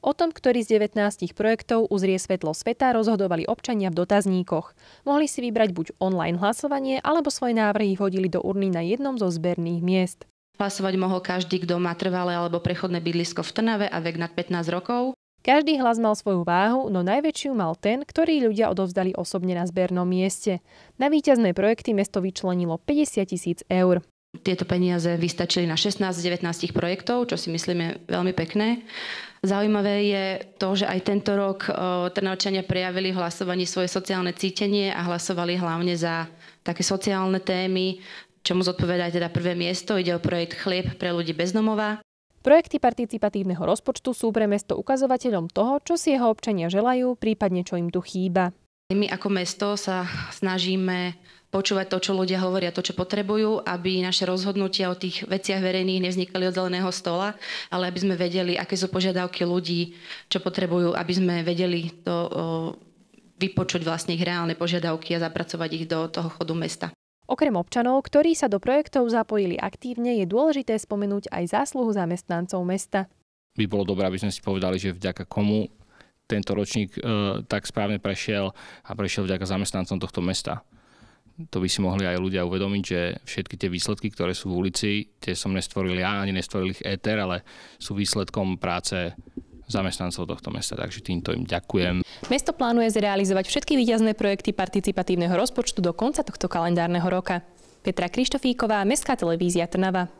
O tom, ktorý z 19 projektov uzrie svetlo sveta, rozhodovali občania v dotazníkoch. Mohli si vybrať buď online hlasovanie, alebo svoje návrhy hodili do urny na jednom zo zberných miest. Hlasovať mohol každý, kto má trvalé alebo prechodné bydlisko v Trnave a vek nad 15 rokov. Každý hlas mal svoju váhu, no najväčšiu mal ten, ktorý ľudia odovzdali osobne na zbernom mieste. Na víťazné projekty mesto vyčlenilo 50 tisíc eur. Tieto peniaze vystačili na 16-19 z projektov, čo si myslíme veľmi pekné. Zaujímavé je to, že aj tento rok e, Trnavčania prejavili hlasovanie svoje sociálne cítenie a hlasovali hlavne za také sociálne témy, čomu zodpovedá aj teda prvé miesto. Ide o projekt Chlieb pre ľudí bez Projekty participatívneho rozpočtu sú pre mesto ukazovateľom toho, čo si jeho občania želajú, prípadne čo im tu chýba. My ako mesto sa snažíme počúvať to, čo ľudia hovoria, to, čo potrebujú, aby naše rozhodnutia o tých veciach verejných nevznikali od zeleného stola, ale aby sme vedeli, aké sú požiadavky ľudí, čo potrebujú, aby sme vedeli to o, vypočuť vlastne ich reálne požiadavky a zapracovať ich do toho chodu mesta. Okrem občanov, ktorí sa do projektov zapojili aktívne, je dôležité spomenúť aj zásluhu zamestnancov mesta. By bolo dobré, aby sme si povedali, že vďaka komu tento ročník e, tak správne prešiel a prešiel vďaka zamestnancom tohto mesta to by si mohli aj ľudia uvedomiť, že všetky tie výsledky, ktoré sú v ulici, tie som nestvoril ja, ani nestvoril ich ETER, ale sú výsledkom práce zamestnancov tohto mesta, takže týmto im ďakujem. Mesto plánuje zrealizovať všetky výťazné projekty participatívneho rozpočtu do konca tohto kalendárneho roka. Petra Krištofíková, Mestská televízia Trnava.